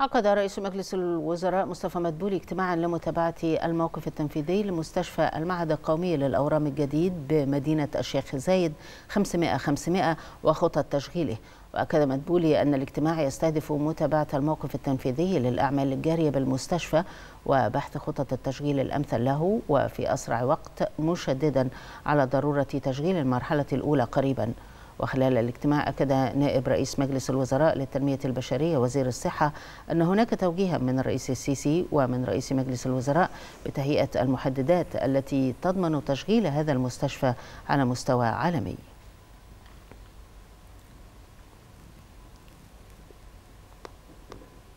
عقد رئيس مجلس الوزراء مصطفى مدبولي اجتماعا لمتابعة الموقف التنفيذي لمستشفى المعهد القومي للأورام الجديد بمدينة الشيخ زايد 500-500 وخطط تشغيله وأكد مدبولي أن الاجتماع يستهدف متابعة الموقف التنفيذي للأعمال الجارية بالمستشفى وبحث خطط التشغيل الأمثل له وفي أسرع وقت مشددا على ضرورة تشغيل المرحلة الأولى قريباً وخلال الاجتماع أكد نائب رئيس مجلس الوزراء للتنمية البشرية وزير الصحة أن هناك توجيها من الرئيس السيسي ومن رئيس مجلس الوزراء بتهيئة المحددات التي تضمن تشغيل هذا المستشفى على مستوى عالمي